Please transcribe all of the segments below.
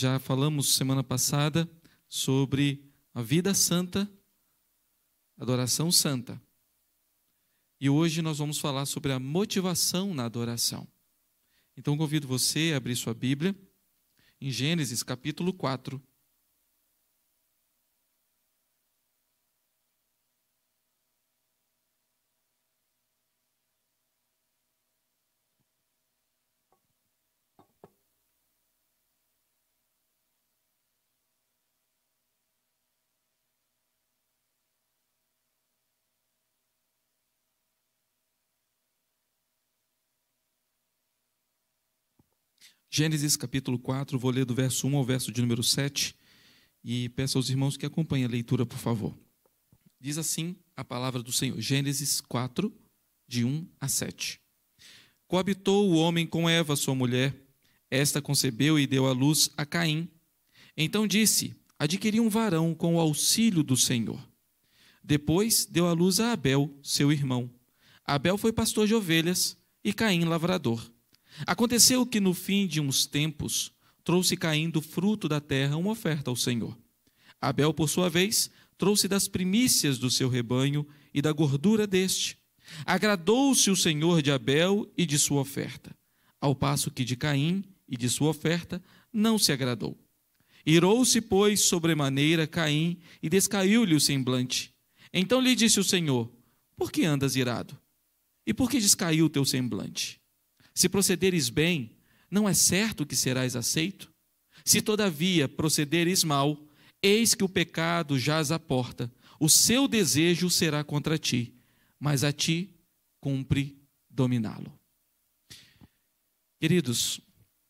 Já falamos semana passada sobre a vida santa, adoração santa. E hoje nós vamos falar sobre a motivação na adoração. Então convido você a abrir sua Bíblia em Gênesis capítulo 4. Gênesis capítulo 4, vou ler do verso 1 ao verso de número 7 e peço aos irmãos que acompanhem a leitura, por favor. Diz assim a palavra do Senhor, Gênesis 4, de 1 a 7. Coabitou o homem com Eva, sua mulher. Esta concebeu e deu à luz a Caim. Então disse: Adquiri um varão com o auxílio do Senhor. Depois deu à luz a Abel, seu irmão. Abel foi pastor de ovelhas e Caim lavrador. Aconteceu que no fim de uns tempos trouxe caindo fruto da terra uma oferta ao Senhor. Abel, por sua vez, trouxe das primícias do seu rebanho e da gordura deste. Agradou-se o Senhor de Abel e de sua oferta, ao passo que de Caim e de sua oferta não se agradou. Irou-se, pois, sobremaneira Caim e descaiu-lhe o semblante. Então lhe disse o Senhor: Por que andas irado? E por que descaiu o teu semblante? Se procederes bem, não é certo que serás aceito? Se todavia procederes mal, eis que o pecado jaz à porta, o seu desejo será contra ti, mas a ti cumpre dominá-lo. Queridos,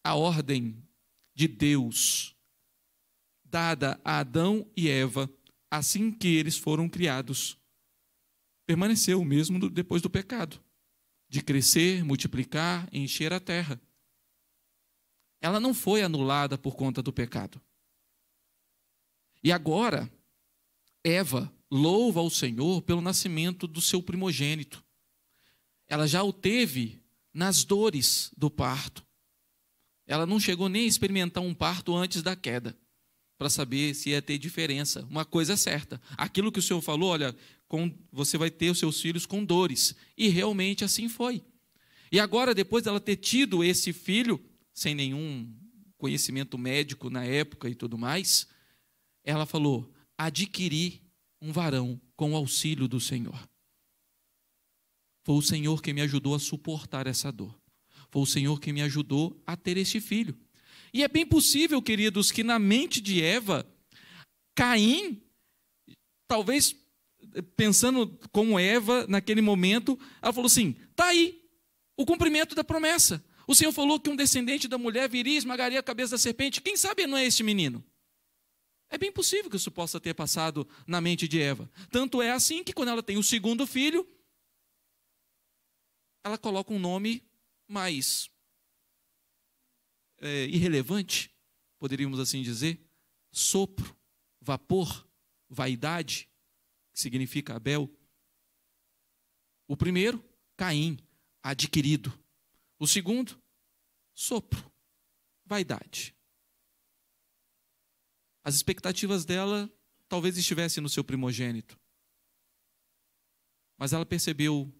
a ordem de Deus dada a Adão e Eva assim que eles foram criados permaneceu mesmo depois do pecado de crescer, multiplicar, encher a terra. Ela não foi anulada por conta do pecado. E agora, Eva louva ao Senhor pelo nascimento do seu primogênito. Ela já o teve nas dores do parto. Ela não chegou nem a experimentar um parto antes da queda para saber se ia ter diferença. Uma coisa é certa: aquilo que o Senhor falou, olha, com, você vai ter os seus filhos com dores. E realmente assim foi. E agora, depois dela ter tido esse filho, sem nenhum conhecimento médico na época e tudo mais, ela falou: adquiri um varão com o auxílio do Senhor. Foi o Senhor que me ajudou a suportar essa dor. Foi o Senhor que me ajudou a ter este filho. E é bem possível, queridos, que na mente de Eva, Caim, talvez eh, pensando como Eva naquele momento, ela falou assim: tá aí o cumprimento da promessa. O Senhor falou que um descendente da mulher viria e esmagaria a cabeça da serpente. Quem sabe não é este menino? É bem possível que isso possa ter passado na mente de Eva. Tanto é assim que quando ela tem o segundo filho, ela coloca um nome mais é, irrelevante, poderíamos assim dizer, sopro, vapor, vaidade, que significa Abel. O primeiro, Caim, adquirido. O segundo, sopro, vaidade. As expectativas dela talvez estivessem no seu primogênito. Mas ela percebeu,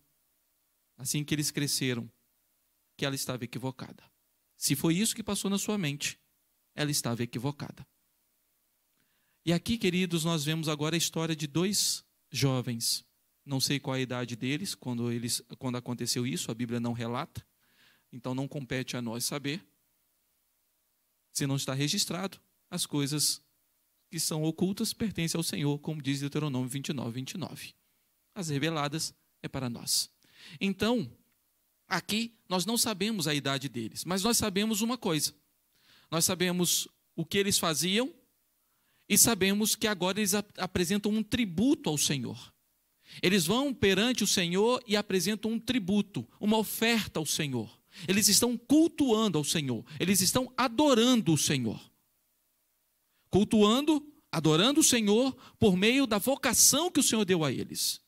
assim que eles cresceram, que ela estava equivocada. Se foi isso que passou na sua mente, ela estava equivocada. E aqui, queridos, nós vemos agora a história de dois jovens. Não sei qual a idade deles quando, eles, quando aconteceu isso, a Bíblia não relata. Então não compete a nós saber. Se não está registrado, as coisas que são ocultas pertencem ao Senhor, como diz Deuteronômio 29, 29. As reveladas é para nós. Então, Aqui nós não sabemos a idade deles, mas nós sabemos uma coisa: nós sabemos o que eles faziam e sabemos que agora eles apresentam um tributo ao Senhor. Eles vão perante o Senhor e apresentam um tributo, uma oferta ao Senhor. Eles estão cultuando ao Senhor, eles estão adorando o Senhor. Cultuando, adorando o Senhor por meio da vocação que o Senhor deu a eles.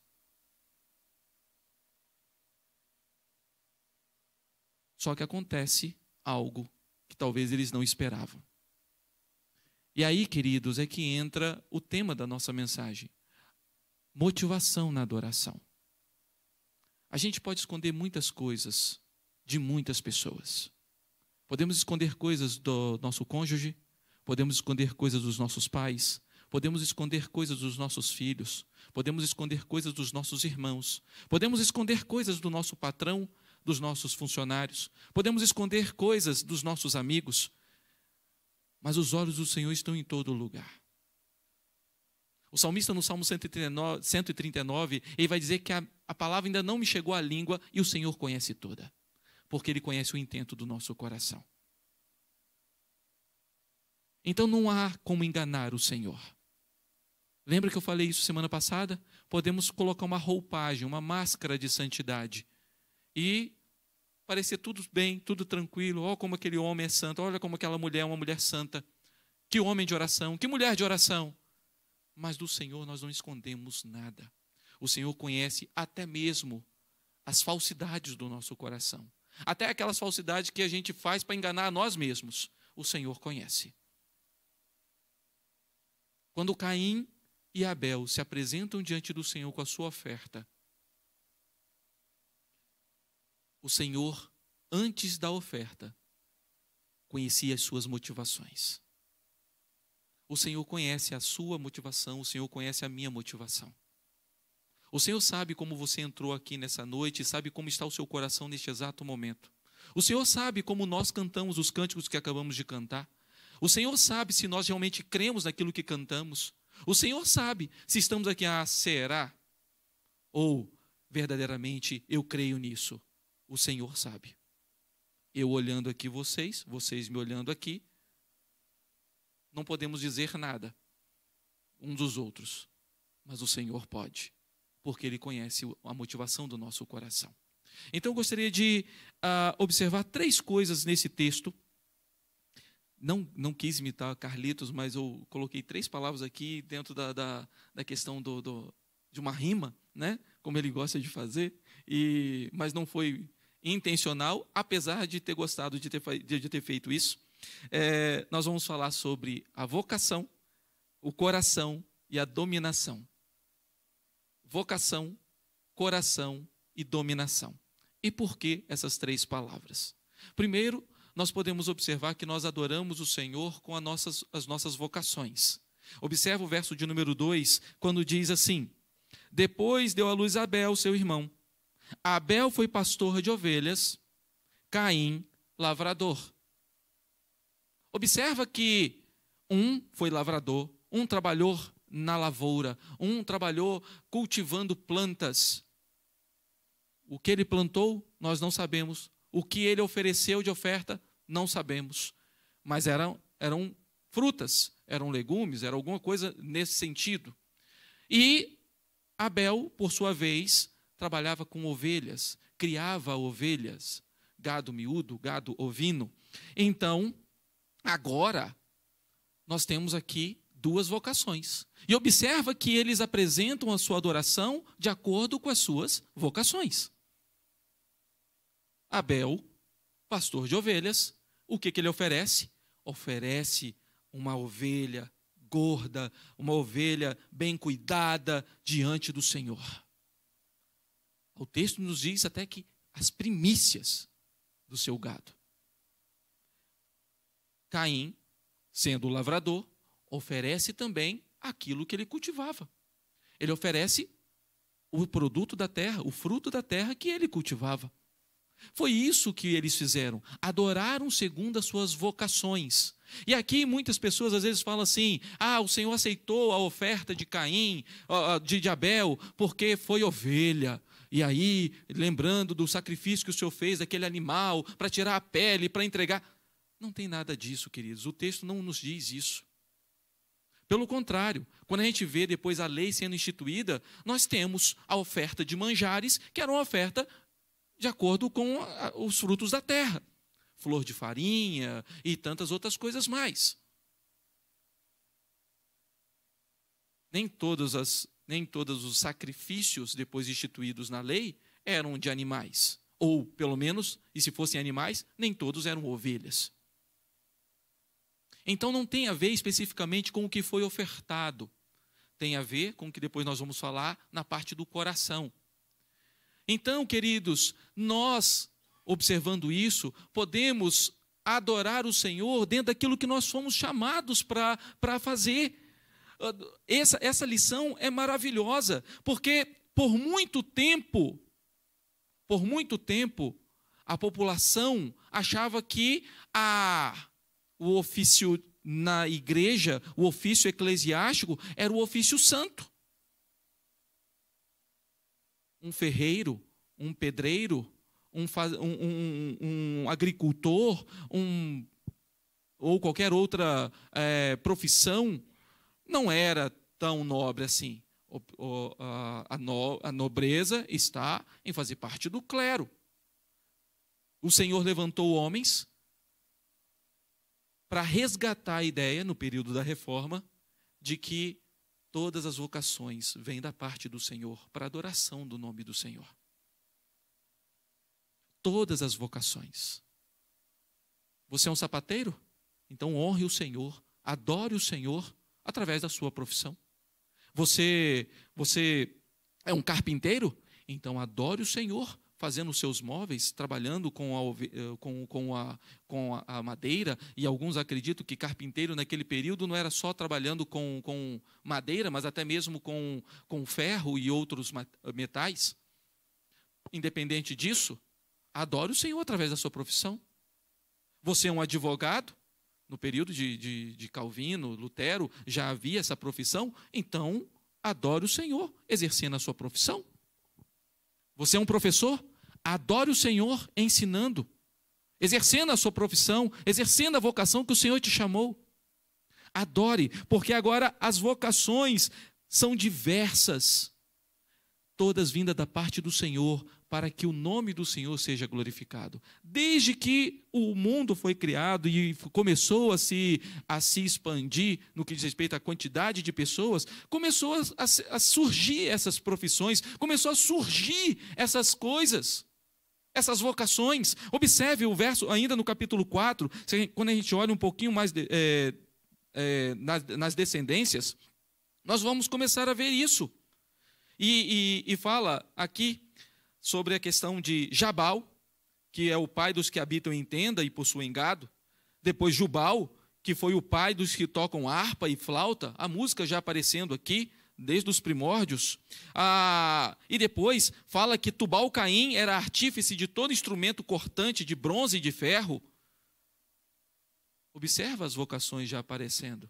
Só que acontece algo que talvez eles não esperavam. E aí, queridos, é que entra o tema da nossa mensagem: motivação na adoração. A gente pode esconder muitas coisas de muitas pessoas. Podemos esconder coisas do nosso cônjuge, podemos esconder coisas dos nossos pais, podemos esconder coisas dos nossos filhos, podemos esconder coisas dos nossos irmãos, podemos esconder coisas do nosso patrão dos nossos funcionários, podemos esconder coisas dos nossos amigos, mas os olhos do Senhor estão em todo lugar. O salmista, no Salmo 139, 139 ele vai dizer que a, a palavra ainda não me chegou à língua e o Senhor conhece toda, porque Ele conhece o intento do nosso coração. Então não há como enganar o Senhor. Lembra que eu falei isso semana passada? Podemos colocar uma roupagem, uma máscara de santidade, e parecia tudo bem, tudo tranquilo. Olha como aquele homem é santo, olha como aquela mulher é uma mulher santa. Que homem de oração, que mulher de oração. Mas do Senhor nós não escondemos nada. O Senhor conhece até mesmo as falsidades do nosso coração. Até aquelas falsidades que a gente faz para enganar a nós mesmos. O Senhor conhece. Quando Caim e Abel se apresentam diante do Senhor com a sua oferta, o Senhor, antes da oferta, conhecia as suas motivações. O Senhor conhece a sua motivação, o Senhor conhece a minha motivação. O Senhor sabe como você entrou aqui nessa noite, sabe como está o seu coração neste exato momento. O Senhor sabe como nós cantamos os cânticos que acabamos de cantar. O Senhor sabe se nós realmente cremos naquilo que cantamos. O Senhor sabe se estamos aqui a ah, será ou verdadeiramente eu creio nisso o Senhor sabe. Eu olhando aqui vocês, vocês me olhando aqui, não podemos dizer nada uns dos outros, mas o Senhor pode, porque Ele conhece a motivação do nosso coração. Então, eu gostaria de uh, observar três coisas nesse texto. Não, não quis imitar Carlitos, mas eu coloquei três palavras aqui dentro da, da, da questão do, do, de uma rima, né? como ele gosta de fazer, e, mas não foi intencional, apesar de ter gostado de ter, de ter feito isso. É, nós vamos falar sobre a vocação, o coração e a dominação. Vocação, coração e dominação. E por que essas três palavras? Primeiro, nós podemos observar que nós adoramos o Senhor com as nossas, as nossas vocações. Observa o verso de número 2, quando diz assim: Depois deu à luz Abel, seu irmão. Abel foi pastor de ovelhas, Caim, lavrador. Observa que um foi lavrador, um trabalhou na lavoura, um trabalhou cultivando plantas. O que ele plantou, nós não sabemos. O que ele ofereceu de oferta, não sabemos. Mas eram, eram frutas, eram legumes, era alguma coisa nesse sentido. E Abel, por sua vez, trabalhava com ovelhas, criava ovelhas, gado miúdo, gado ovino. Então, agora, nós temos aqui duas vocações. E observa que eles apresentam a sua adoração de acordo com as suas vocações. Abel, pastor de ovelhas, o que, que ele oferece? Oferece uma ovelha gorda, uma ovelha bem cuidada diante do Senhor. O texto nos diz até que as primícias do seu gado. Caim, sendo o lavrador, oferece também aquilo que ele cultivava. Ele oferece o produto da terra, o fruto da terra que ele cultivava. Foi isso que eles fizeram. Adoraram segundo as suas vocações. E aqui muitas pessoas às vezes falam assim: ah, o Senhor aceitou a oferta de Caim, de Abel, porque foi ovelha. E aí, lembrando do sacrifício que o Senhor fez daquele animal para tirar a pele, para entregar. Não tem nada disso, queridos. O texto não nos diz isso. Pelo contrário, quando a gente vê depois a lei sendo instituída, nós temos a oferta de manjares, que era uma oferta de acordo com os frutos da terra flor de farinha e tantas outras coisas mais. Nem todas as nem todos os sacrifícios depois instituídos na lei eram de animais. Ou, pelo menos, e se fossem animais, nem todos eram ovelhas. Então não tem a ver especificamente com o que foi ofertado. Tem a ver com o que depois nós vamos falar na parte do coração. Então, queridos, nós, observando isso, podemos adorar o Senhor dentro daquilo que nós fomos chamados para fazer essa, essa lição é maravilhosa, porque por muito tempo, por muito tempo, a população achava que a, o ofício na igreja, o ofício eclesiástico, era o ofício santo. Um ferreiro, um pedreiro, um, um, um, agricultor, um, ou qualquer outra é, profissão não era tão nobre assim. O, o, a, no, a nobreza está em fazer parte do clero. O Senhor levantou homens para resgatar a ideia, no período da reforma, de que todas as vocações vêm da parte do Senhor para adoração do nome do Senhor. Todas as vocações. Você é um sapateiro? Então honre o Senhor, adore o Senhor Através da sua profissão. Você, você é um carpinteiro? Então adore o Senhor fazendo os seus móveis, trabalhando com a, eh, com, com, a, com a madeira, e alguns acreditam que carpinteiro naquele período não era só trabalhando com, com madeira, mas até mesmo com, com ferro e outros metais. Independente disso, adore o Senhor através da sua profissão. Você é um advogado, no período de, de, de Calvino, Lutero, já havia essa profissão, então adore o Senhor exercendo a sua profissão. Você é um professor? Adore o Senhor ensinando, exercendo a sua profissão, exercendo a vocação que o Senhor te chamou. Adore, porque agora as vocações são diversas, todas vindas da parte do Senhor para que o nome do Senhor seja glorificado. Desde que o mundo foi criado e começou a se, a se expandir no que diz respeito à quantidade de pessoas, começou a, a, a surgir essas profissões, começou a surgir essas coisas, essas vocações. Observe o verso ainda no capítulo 4, quando a gente olha um pouquinho mais de, é, é, nas, nas descendências, nós vamos começar a ver isso. E, e, e, fala aqui sobre a questão de Jabal, que é o pai dos que habitam em tenda e possuem gado, depois Jubal, que foi o pai dos que tocam harpa e flauta, a música já aparecendo aqui desde os primórdios. Ah, e depois fala que Tubal Caim era artífice de todo instrumento cortante de bronze e de ferro. Observa as vocações já aparecendo.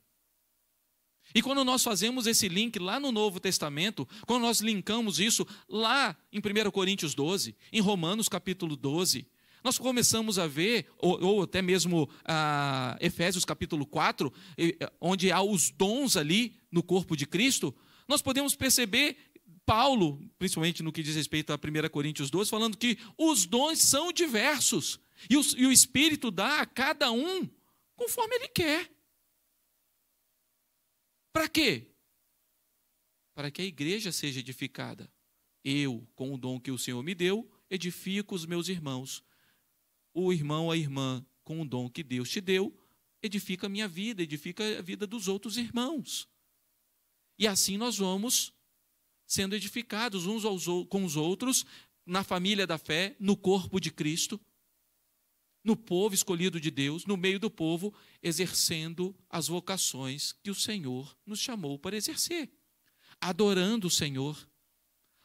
E quando nós fazemos esse link lá no Novo Testamento, quando nós linkamos isso lá em 1 Coríntios 12, em Romanos capítulo 12, nós começamos a ver, ou, ou até mesmo ah, Efésios capítulo 4, eh, onde há os dons ali no corpo de Cristo, nós podemos perceber Paulo, principalmente no que diz respeito a 1 Coríntios 12, falando que os dons são diversos e o, e o Espírito dá a cada um conforme ele quer. Para quê? Para que a igreja seja edificada. Eu, com o dom que o Senhor me deu, edifico os meus irmãos. O irmão, a irmã, com o dom que Deus te deu, edifica a minha vida, edifica a vida dos outros irmãos. E assim nós vamos sendo edificados uns aos, com os outros, na família da fé, no corpo de Cristo no povo escolhido de Deus, no meio do povo, exercendo as vocações que o Senhor nos chamou para exercer, adorando o Senhor.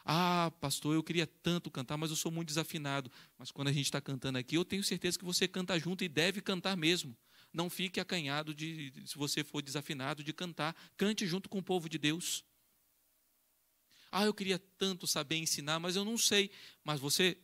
Ah, pastor, eu queria tanto cantar, mas eu sou muito desafinado. Mas quando a gente está cantando aqui, eu tenho certeza que você canta junto e deve cantar mesmo. Não fique acanhado de, se você for desafinado de cantar. Cante junto com o povo de Deus. Ah, eu queria tanto saber ensinar, mas eu não sei. Mas você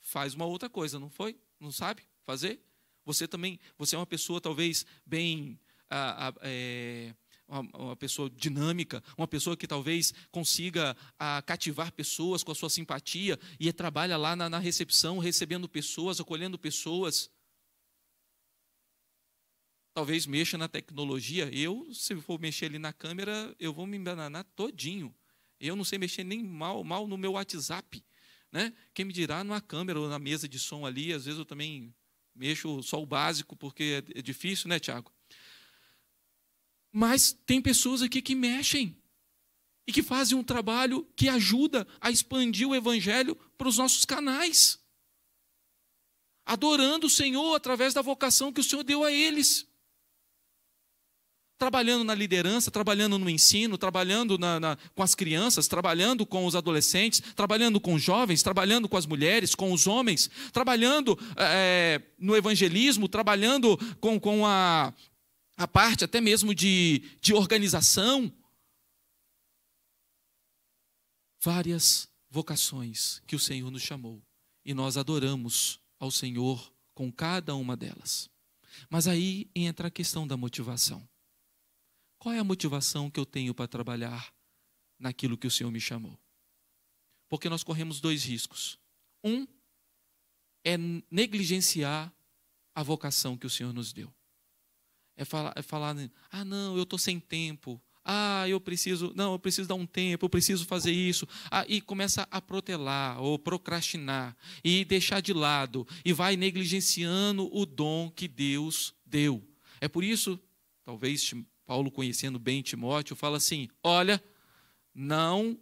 faz uma outra coisa, não foi? Não sabe? fazer. Você também, você é uma pessoa talvez bem, a, ah, a, ah, é, uma, uma, pessoa dinâmica, uma pessoa que talvez consiga a, ah, cativar pessoas com a sua simpatia e trabalha lá na, na recepção, recebendo pessoas, acolhendo pessoas talvez mexa na tecnologia. Eu, se for mexer ali na câmera, eu vou me embananar todinho. Eu não sei mexer nem mal, mal no meu WhatsApp. Né? Quem me dirá numa câmera ou na mesa de som ali, às vezes eu também mexo só o básico, porque é, é difícil, né, Tiago? Mas tem pessoas aqui que mexem e que fazem um trabalho que ajuda a expandir o evangelho para os nossos canais. Adorando o Senhor através da vocação que o Senhor deu a eles trabalhando na liderança, trabalhando no ensino, trabalhando na, na, com as crianças, trabalhando com os adolescentes, trabalhando com os jovens, trabalhando com as mulheres, com os homens, trabalhando é, no evangelismo, trabalhando com, com a, a parte até mesmo de, de organização. Várias vocações que o Senhor nos chamou e nós adoramos ao Senhor com cada uma delas. Mas aí entra a questão da motivação. Qual é a motivação que eu tenho para trabalhar naquilo que o Senhor me chamou? Porque nós corremos dois riscos. Um é negligenciar a vocação que o Senhor nos deu. É falar, é falar ah, não, eu estou sem tempo. Ah, eu preciso, não, eu preciso dar um tempo, eu preciso fazer isso. Ah, e começa a protelar ou procrastinar e deixar de lado e vai negligenciando o dom que Deus deu. É por isso, talvez Paulo, conhecendo bem Timóteo, fala assim: olha, não,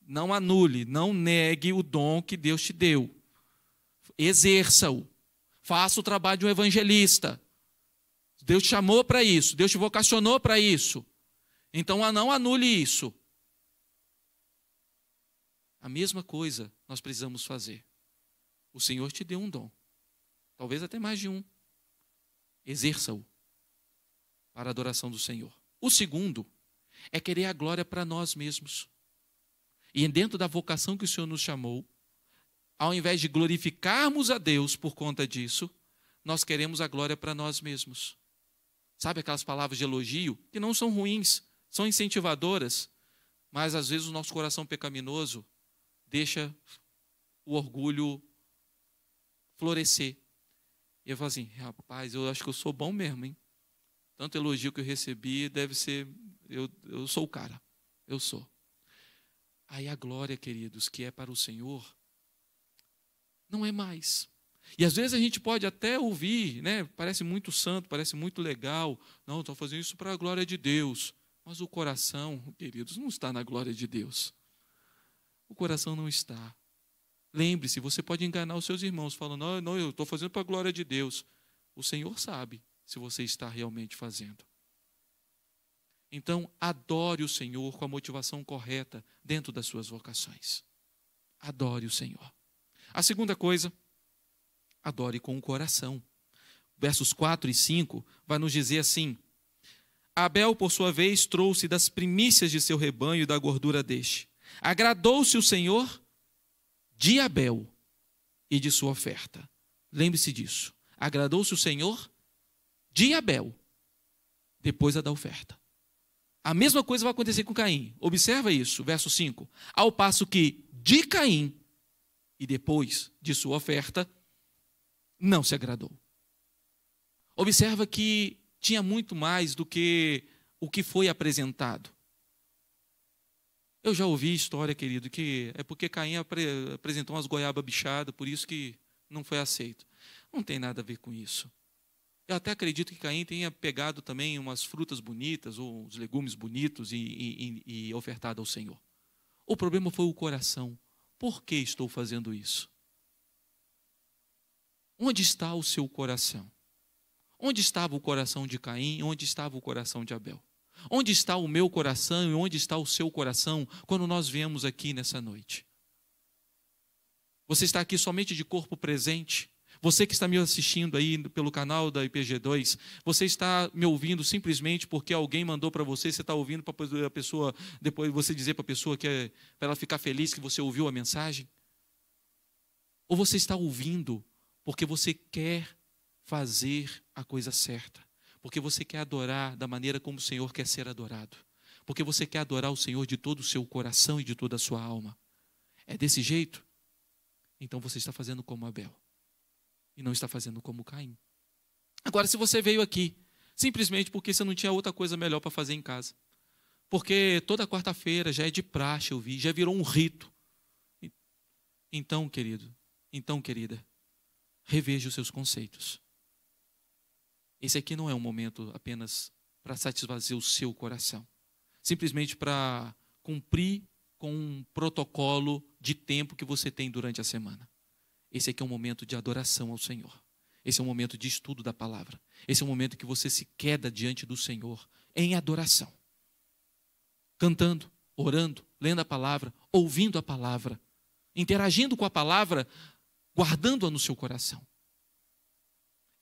não anule, não negue o dom que Deus te deu. Exerça-o. Faça o trabalho de um evangelista. Deus te chamou para isso, Deus te vocacionou para isso. Então ah, não anule isso. A mesma coisa nós precisamos fazer. O Senhor te deu um dom, talvez até mais de um. Exerça-o para a adoração do Senhor. O segundo é querer a glória para nós mesmos. E é dentro da vocação que o Senhor nos chamou, ao invés de glorificarmos a Deus por conta disso, nós queremos a glória para nós mesmos. Sabe aquelas palavras de elogio que não são ruins, são incentivadoras, mas às vezes o nosso coração pecaminoso deixa o orgulho florescer. E eu falo assim, rapaz, eu acho que eu sou bom mesmo, hein? Tanto elogio que eu recebi deve ser. Eu, eu sou o cara. Eu sou. Aí a glória, queridos, que é para o Senhor, não é mais. E às vezes a gente pode até ouvir, né? Parece muito santo, parece muito legal. Não, estou fazendo isso para a glória de Deus. Mas o coração, queridos, não está na glória de Deus. O coração não está. Lembre-se, você pode enganar os seus irmãos falando: não, não eu estou fazendo para a glória de Deus. O Senhor sabe se você está realmente fazendo. Então, adore o Senhor com a motivação correta dentro das suas vocações. Adore o Senhor. A segunda coisa, adore com o coração. Versos 4 e 5 vai nos dizer assim: Abel, por sua vez, trouxe das primícias de seu rebanho e da gordura deste. Agradou-se o Senhor de Abel e de sua oferta. Lembre-se disso. Agradou-se o Senhor de Abel, depois a da oferta. A mesma coisa vai acontecer com Caim. Observa isso, verso 5. Ao passo que de Caim e depois de sua oferta, não se agradou. Observa que tinha muito mais do que o que foi apresentado. Eu já ouvi história, querido, que é porque Caim apresentou umas goiaba bichada, por isso que não foi aceito. Não tem nada a ver com isso. Eu até acredito que Caim tenha pegado também umas frutas bonitas ou uns legumes bonitos e, e, e ofertado ao Senhor. O problema foi o coração. Por que estou fazendo isso? Onde está o seu coração? Onde estava o coração de Caim? Onde estava o coração de Abel? Onde está o meu coração e onde está o seu coração quando nós viemos aqui nessa noite? Você está aqui somente de corpo presente? Você que está me assistindo aí pelo canal da IPG2, você está me ouvindo simplesmente porque alguém mandou para você, você está ouvindo para a pessoa, depois você dizer para a pessoa que é, para ela ficar feliz que você ouviu a mensagem? Ou você está ouvindo porque você quer fazer a coisa certa? Porque você quer adorar da maneira como o Senhor quer ser adorado? Porque você quer adorar o Senhor de todo o seu coração e de toda a sua alma? É desse jeito? Então você está fazendo como Abel e não está fazendo como Caim. Agora, se você veio aqui simplesmente porque você não tinha outra coisa melhor para fazer em casa, porque toda quarta-feira já é de praxe, eu vi, já virou um rito. Então, querido, então, querida, reveja os seus conceitos. Esse aqui não é um momento apenas para satisfazer o seu coração, simplesmente para cumprir com um protocolo de tempo que você tem durante a semana. Esse aqui é um momento de adoração ao Senhor. Esse é um momento de estudo da palavra. Esse é um momento que você se queda diante do Senhor em adoração. Cantando, orando, lendo a palavra, ouvindo a palavra, interagindo com a palavra, guardando-a no seu coração.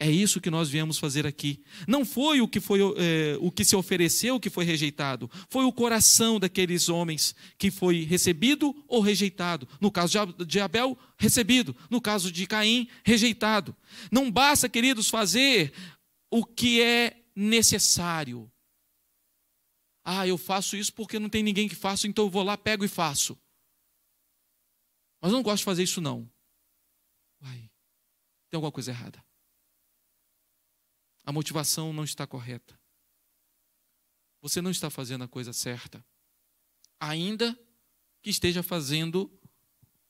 É isso que nós viemos fazer aqui. Não foi o que foi é, o que se ofereceu que foi rejeitado, foi o coração daqueles homens que foi recebido ou rejeitado. No caso de Abel, recebido. No caso de Caim, rejeitado. Não basta, queridos, fazer o que é necessário. Ah, eu faço isso porque não tem ninguém que faça, então eu vou lá, pego e faço. Mas eu não gosto de fazer isso não. Uai, tem alguma coisa errada. A motivação não está correta. Você não está fazendo a coisa certa. Ainda que esteja fazendo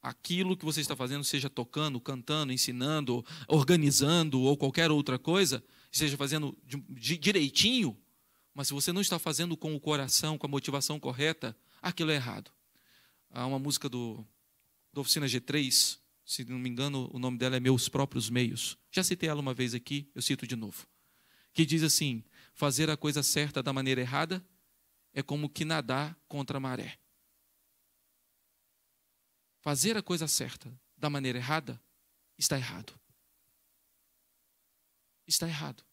aquilo que você está fazendo, seja tocando, cantando, ensinando, organizando ou qualquer outra coisa, esteja fazendo direitinho, mas se você não está fazendo com o coração, com a motivação correta, aquilo é errado. Há uma música do da Oficina G3, se não me engano, o nome dela é Meus Próprios Meios. Já citei ela uma vez aqui, eu cito de novo que diz assim: fazer a coisa certa da maneira errada é como que nadar contra a maré. Fazer a coisa certa da maneira errada está errado. Está errado.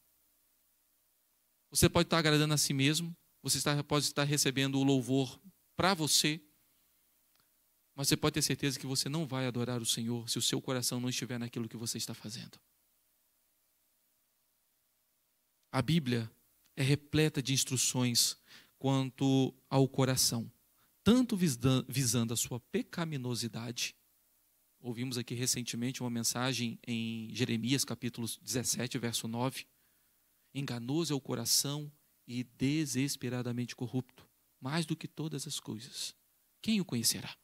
Você pode estar agradando a si mesmo, você pode estar recebendo o louvor para você, mas você pode ter certeza que você não vai adorar o Senhor se o seu coração não estiver naquilo que você está fazendo. A Bíblia é repleta de instruções quanto ao coração, tanto visando a sua pecaminosidade. Ouvimos aqui recentemente uma mensagem em Jeremias capítulo 17, verso 9. Enganoso é o coração e desesperadamente corrupto, mais do que todas as coisas. Quem o conhecerá?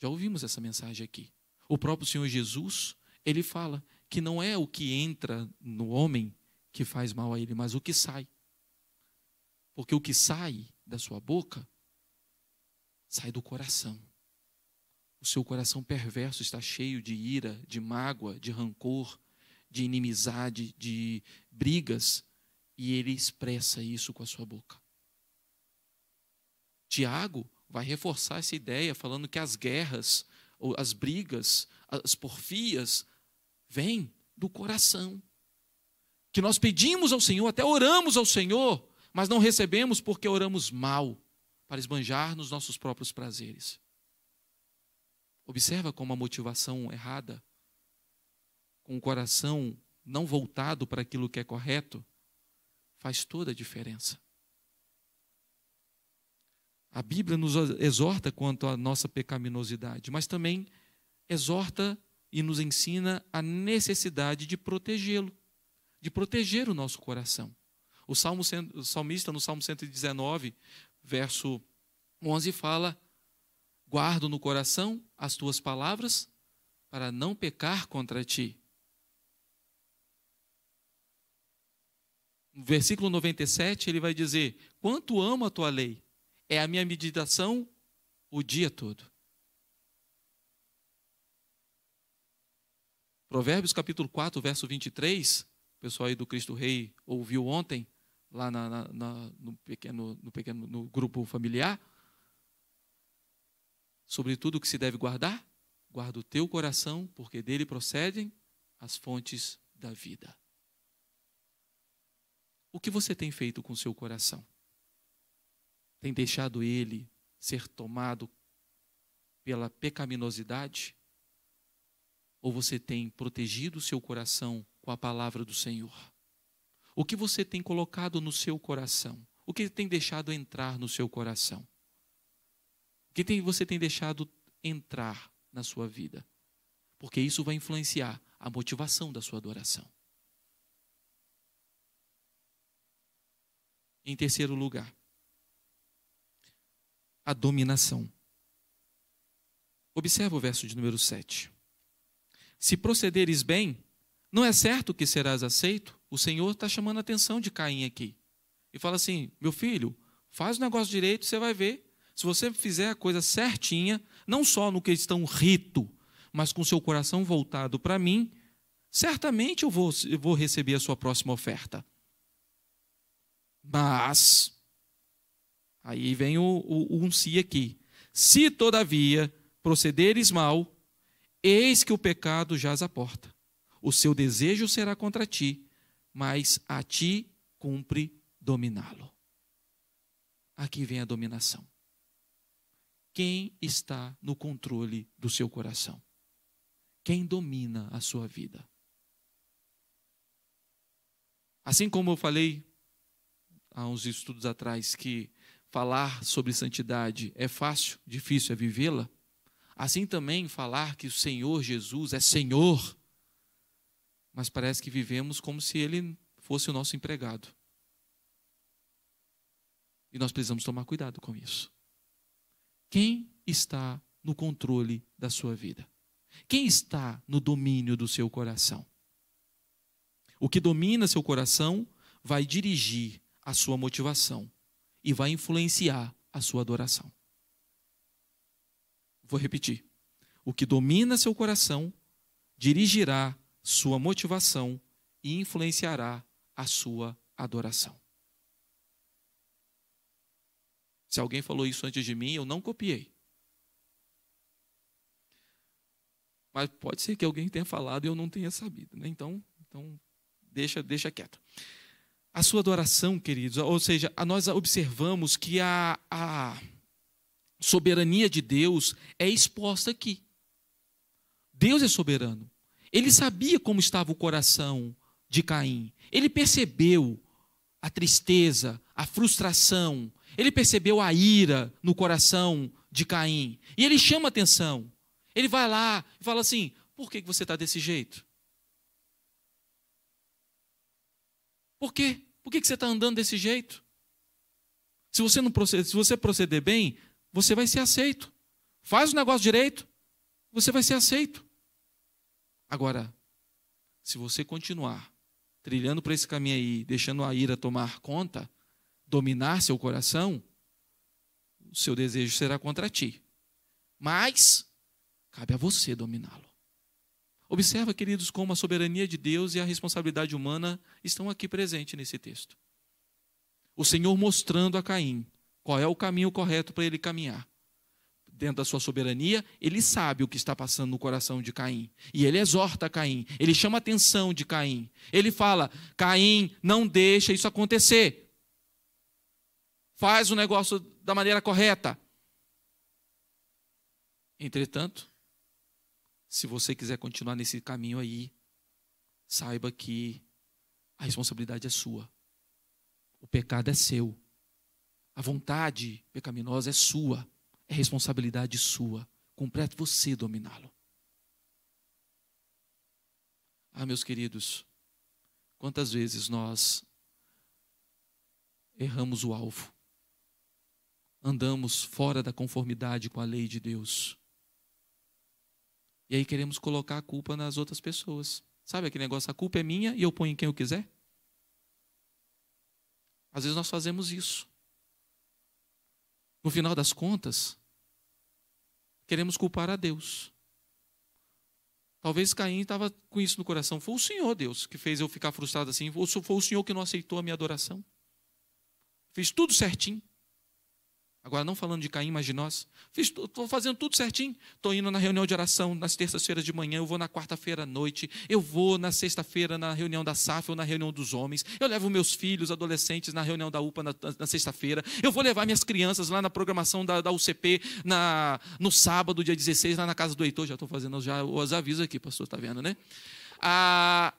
Já ouvimos essa mensagem aqui. O próprio Senhor Jesus ele fala que não é o que entra no homem que faz mal a ele, mas o que sai. Porque o que sai da sua boca sai do coração. O seu coração perverso está cheio de ira, de mágoa, de rancor, de inimizade, de brigas, e ele expressa isso com a sua boca. Tiago vai reforçar essa ideia falando que as guerras, ou as brigas, as porfias, vem do coração. Que nós pedimos ao Senhor, até oramos ao Senhor, mas não recebemos porque oramos mal, para esbanjar nos nossos próprios prazeres. Observa como a motivação errada, com o coração não voltado para aquilo que é correto, faz toda a diferença. A Bíblia nos exorta quanto à nossa pecaminosidade, mas também exorta e nos ensina a necessidade de protegê-lo, de proteger o nosso coração. O, salmo, o salmista, no Salmo 119, verso 11, fala: Guardo no coração as tuas palavras para não pecar contra ti. No versículo 97, ele vai dizer: Quanto amo a tua lei, é a minha meditação o dia todo. Provérbios capítulo 4, verso 23, o pessoal aí do Cristo Rei ouviu ontem, lá na, na, na, no, pequeno, no pequeno no grupo familiar. Sobre tudo que se deve guardar, guarda o teu coração, porque dele procedem as fontes da vida. O que você tem feito com o seu coração? Tem deixado ele ser tomado pela pecaminosidade? ou você tem protegido o seu coração com a palavra do Senhor? O que você tem colocado no seu coração? O que tem deixado entrar no seu coração? O que tem, você tem deixado entrar na sua vida? Porque isso vai influenciar a motivação da sua adoração. Em terceiro lugar, a dominação. Observa o verso de número 7 se procederes bem, não é certo que serás aceito? O Senhor está chamando a atenção de Caim aqui. E fala assim: meu filho, faz o negócio direito, você vai ver. Se você fizer a coisa certinha, não só no que estão rito, mas com seu coração voltado para mim, certamente eu vou, eu vou receber a sua próxima oferta. Mas, aí vem o, o, o um si aqui. Se todavia procederes mal, Eis que o pecado jaz à porta. O seu desejo será contra ti, mas a ti cumpre dominá-lo. Aqui vem a dominação. Quem está no controle do seu coração? Quem domina a sua vida? Assim como eu falei há uns estudos atrás que falar sobre santidade é fácil, difícil é vivê-la. Assim também falar que o Senhor Jesus é Senhor, mas parece que vivemos como se ele fosse o nosso empregado. E nós precisamos tomar cuidado com isso. Quem está no controle da sua vida? Quem está no domínio do seu coração? O que domina seu coração vai dirigir a sua motivação e vai influenciar a sua adoração. Vou repetir. O que domina seu coração dirigirá sua motivação e influenciará a sua adoração. Se alguém falou isso antes de mim, eu não copiei. Mas pode ser que alguém tenha falado e eu não tenha sabido. Né? Então, então deixa, deixa quieto. A sua adoração, queridos, ou seja, nós observamos que a, a soberania de Deus é exposta aqui. Deus é soberano. Ele sabia como estava o coração de Caim. Ele percebeu a tristeza, a frustração. Ele percebeu a ira no coração de Caim. E ele chama atenção. Ele vai lá e fala assim: por que você está desse jeito? Por quê? Por que você está andando desse jeito? Se você, não proceder, se você proceder bem, você vai ser aceito. Faz o negócio direito, você vai ser aceito. Agora, se você continuar trilhando para esse caminho aí, deixando a ira tomar conta, dominar seu coração, o seu desejo será contra ti. Mas cabe a você dominá-lo. Observa, queridos, como a soberania de Deus e a responsabilidade humana estão aqui presentes nesse texto. O Senhor mostrando a Caim qual é o caminho correto para ele caminhar. Dentro da sua soberania, ele sabe o que está passando no coração de Caim. E ele exorta Caim, ele chama a atenção de Caim. Ele fala: Caim, não deixa isso acontecer. Faz o negócio da maneira correta. Entretanto, se você quiser continuar nesse caminho aí, saiba que a responsabilidade é sua. O pecado é seu. A vontade pecaminosa é sua, é responsabilidade sua. Complete você dominá-lo. Ah, meus queridos, quantas vezes nós erramos o alvo, andamos fora da conformidade com a lei de Deus. E aí queremos colocar a culpa nas outras pessoas. Sabe aquele negócio, a culpa é minha e eu ponho em quem eu quiser? Às vezes nós fazemos isso. No final das contas, queremos culpar a Deus. Talvez Caim estava com isso no coração. Foi o Senhor, Deus, que fez eu ficar frustrado assim. Ou foi o Senhor que não aceitou a minha adoração. Fiz tudo certinho. Agora, não falando de Caim, mas de nós. Estou fazendo tudo certinho. Estou indo na reunião de oração nas terças-feiras de manhã, eu vou na quarta-feira à noite, eu vou na sexta-feira na reunião da SAF ou na reunião dos homens, eu levo meus filhos adolescentes na reunião da UPA na, na sexta-feira, eu vou levar minhas crianças lá na programação da, da UCP na, no sábado, dia 16, lá na casa do Heitor. Já estou fazendo já os avisos aqui, pastor, está vendo, né? Ah,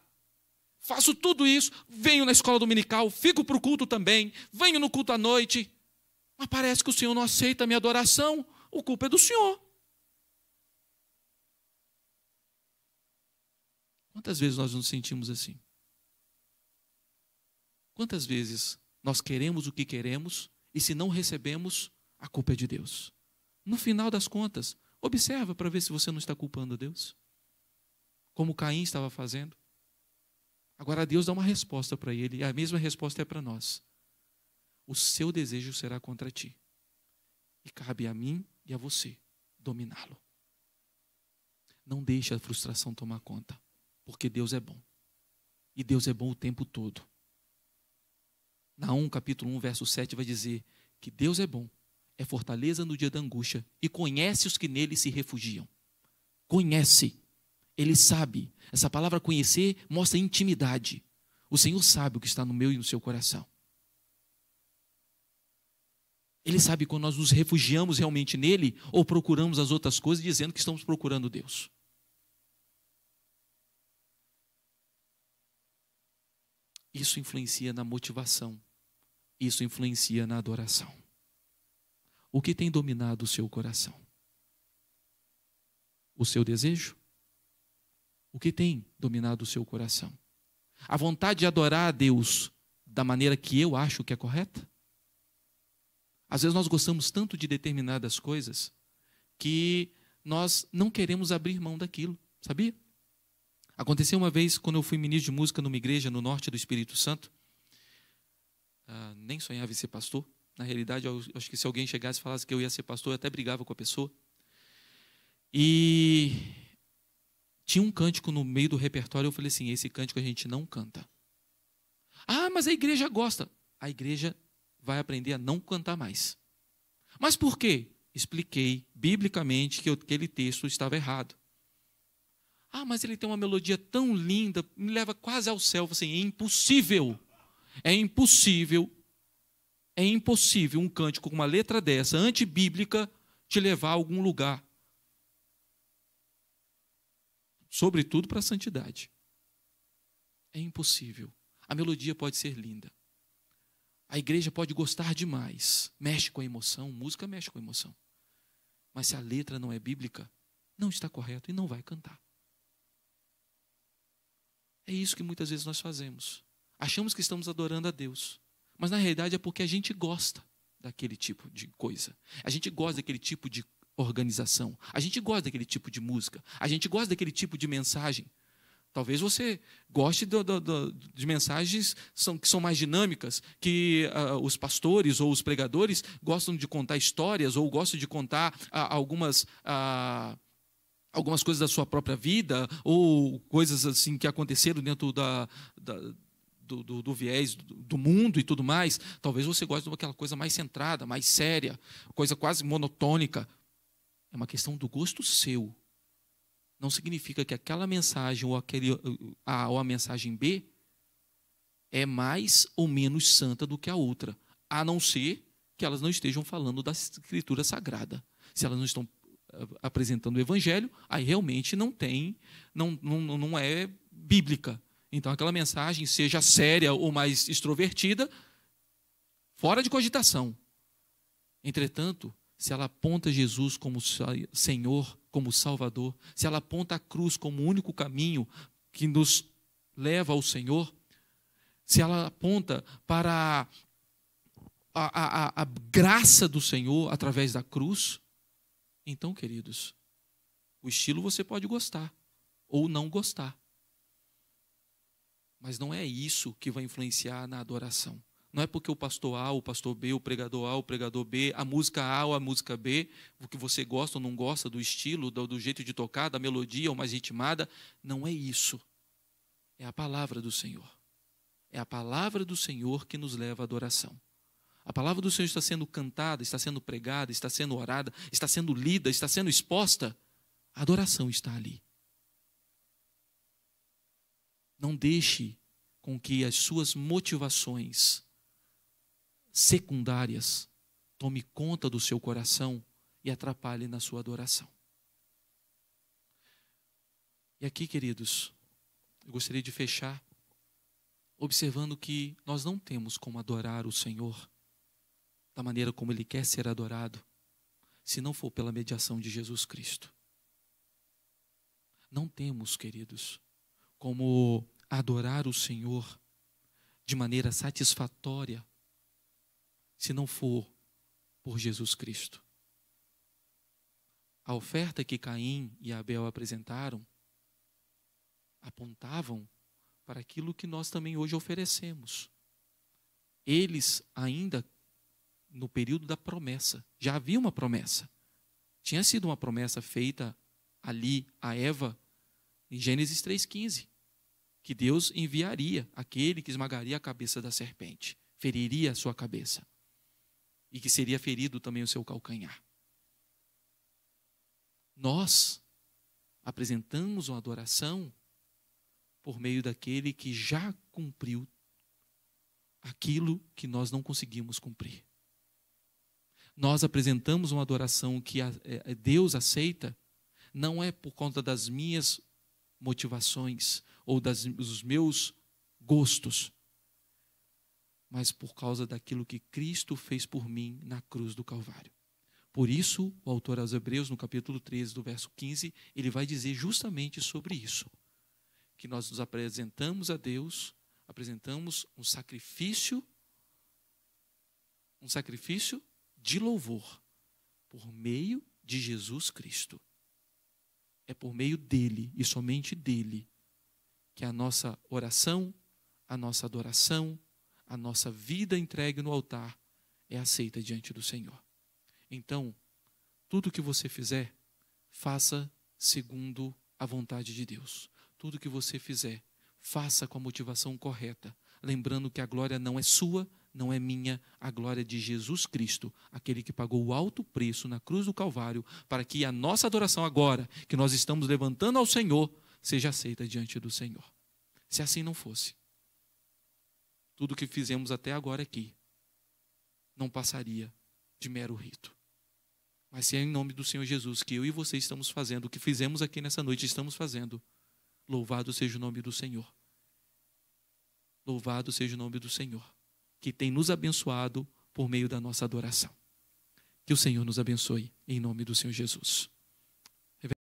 faço tudo isso, venho na escola dominical, fico para o culto também, venho no culto à noite, mas parece que o Senhor não aceita a minha adoração. O culpa é do Senhor. Quantas vezes nós nos sentimos assim? Quantas vezes nós queremos o que queremos e se não recebemos, a culpa é de Deus? No final das contas, observa para ver se você não está culpando a Deus. Como Caim estava fazendo. Agora Deus dá uma resposta para ele, e a mesma resposta é para nós o seu desejo será contra ti. E cabe a mim e a você dominá-lo. Não deixe a frustração tomar conta, porque Deus é bom. E Deus é bom o tempo todo. Na 1 capítulo 1, verso 7, vai dizer que Deus é bom, é fortaleza no dia da angústia e conhece os que nele se refugiam. Conhece, ele sabe. Essa palavra conhecer mostra intimidade. O Senhor sabe o que está no meu e no seu coração. Ele sabe quando nós nos refugiamos realmente nele ou procuramos as outras coisas dizendo que estamos procurando Deus. Isso influencia na motivação, isso influencia na adoração. O que tem dominado o seu coração? O seu desejo? O que tem dominado o seu coração? A vontade de adorar a Deus da maneira que eu acho que é correta? Às vezes nós gostamos tanto de determinadas coisas que nós não queremos abrir mão daquilo, sabia? Aconteceu uma vez quando eu fui ministro de música numa igreja no norte do Espírito Santo. Ah, nem sonhava em ser pastor. Na realidade, eu, acho que se alguém chegasse e falasse que eu ia ser pastor, eu até brigava com a pessoa. E tinha um cântico no meio do repertório. Eu falei assim: esse cântico a gente não canta. Ah, mas a igreja gosta. A igreja vai aprender a não cantar mais. Mas por quê? Expliquei biblicamente que aquele texto estava errado. Ah, mas ele tem uma melodia tão linda, me leva quase ao céu. Assim, é impossível. É impossível. É impossível um cântico com uma letra dessa, antibíblica, te levar a algum lugar. Sobretudo para a santidade. É impossível. A melodia pode ser linda. A igreja pode gostar demais, mexe com a emoção, música mexe com a emoção. Mas se a letra não é bíblica, não está correto e não vai cantar. É isso que muitas vezes nós fazemos. Achamos que estamos adorando a Deus, mas na realidade é porque a gente gosta daquele tipo de coisa. A gente gosta daquele tipo de organização. A gente gosta daquele tipo de música. A gente gosta daquele tipo de mensagem. Talvez você goste do, do, do, de mensagens são, que são mais dinâmicas, que uh, os pastores ou os pregadores gostam de contar histórias ou gostam de contar uh, algumas. Uh, algumas coisas da sua própria vida ou coisas assim que aconteceram dentro da, da do, do, do, viés do, do, mundo e tudo mais, talvez você goste de aquela coisa mais centrada, mais séria, coisa quase monotônica. É uma questão do gosto seu não significa que aquela mensagem ou, aquele, a, ou a mensagem B é mais ou menos santa do que a outra, a não ser que elas não estejam falando da escritura sagrada. Se elas não estão eh, apresentando o evangelho, aí realmente não tem, não, não, não é bíblica. Então, aquela mensagem, seja séria ou mais extrovertida, fora de cogitação. Entretanto, se ela aponta Jesus como Senhor, como Salvador, se ela aponta a cruz como o único caminho que nos leva ao Senhor, se ela aponta para a, a, a, graça do Senhor através da cruz, então, queridos, o estilo você pode gostar ou não gostar. Mas não é isso que vai influenciar na adoração. Não é porque o pastor A, o pastor B, o pregador A, o pregador B, a música A ou a música B, o que você gosta ou não gosta do estilo, do, do jeito de tocar, da melodia ou mais ritmada, não é isso. É a palavra do Senhor. É a palavra do Senhor que nos leva à adoração. A palavra do Senhor está sendo cantada, está sendo pregada, está sendo orada, está sendo lida, está sendo exposta. A adoração está ali. Não deixe com que as suas motivações secundárias tome conta do seu coração e atrapalhe na sua adoração. E aqui, queridos, eu gostaria de fechar observando que nós não temos como adorar o Senhor da maneira como ele quer ser adorado, se não for pela mediação de Jesus Cristo. Não temos, queridos, como adorar o Senhor de maneira satisfatória se não for por Jesus Cristo. A oferta que Caim e Abel apresentaram apontavam para aquilo que nós também hoje oferecemos. Eles ainda no período da promessa, já havia uma promessa. Tinha sido uma promessa feita ali a Eva em Gênesis 3:15, que Deus enviaria aquele que esmagaria a cabeça da serpente, feriria a sua cabeça e que seria ferido também o seu calcanhar. Nós apresentamos uma adoração por meio daquele que já cumpriu aquilo que nós não conseguimos cumprir. Nós apresentamos uma adoração que é, é, Deus aceita, não é por conta das minhas motivações ou das, dos meus gostos, mas por causa daquilo que Cristo fez por mim na cruz do Calvário. Por isso, o autor aos Hebreus, no capítulo 13, do verso 15, ele vai dizer justamente sobre isso: que nós nos apresentamos a Deus, apresentamos um sacrifício, um sacrifício de louvor, por meio de Jesus Cristo. É por meio dele e somente dele que a nossa oração, a nossa adoração, a nossa vida entregue no altar é aceita diante do Senhor. Então, tudo que você fizer, faça segundo a vontade de Deus. Tudo que você fizer, faça com a motivação correta, lembrando que a glória não é sua, não é minha, a glória é de Jesus Cristo, aquele que pagou o alto preço na cruz do Calvário, para que a nossa adoração agora, que nós estamos levantando ao Senhor, seja aceita diante do Senhor. Se assim não fosse, tudo o que fizemos até agora aqui não passaria de mero rito. Mas se é em nome do Senhor Jesus que eu e você estamos fazendo, o que fizemos aqui nessa noite estamos fazendo, louvado seja o nome do Senhor. Louvado seja o nome do Senhor, que tem nos abençoado por meio da nossa adoração. Que o Senhor nos abençoe, em nome do Senhor Jesus.